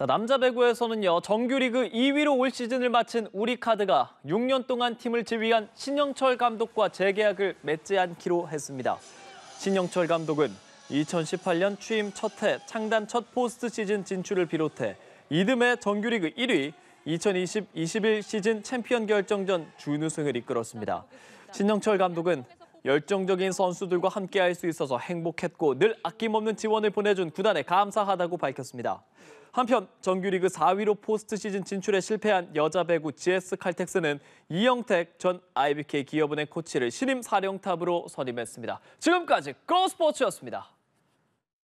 자, 남자 배구에서는요. 정규리그 2위로 올 시즌을 마친 우리카드가 6년 동안 팀을 지휘한 신영철 감독과 재계약을 맺지 않기로 했습니다. 신영철 감독은 2018년 취임 첫 해 창단 첫 포스트 시즌 진출을 비롯해 이듬해 정규리그 1위, 2020-21 시즌 챔피언 결정전 준우승을 이끌었습니다. 신영철 감독은 열정적인 선수들과 함께할 수 있어서 행복했고 늘 아낌없는 지원을 보내준 구단에 감사하다고 밝혔습니다. 한편 정규리그 4위로 포스트 시즌 진출에 실패한 여자 배구 GS 칼텍스는 이영택 전 IBK 기업은행 코치를 신임 사령탑으로 선임했습니다. 지금까지 고스포츠였습니다.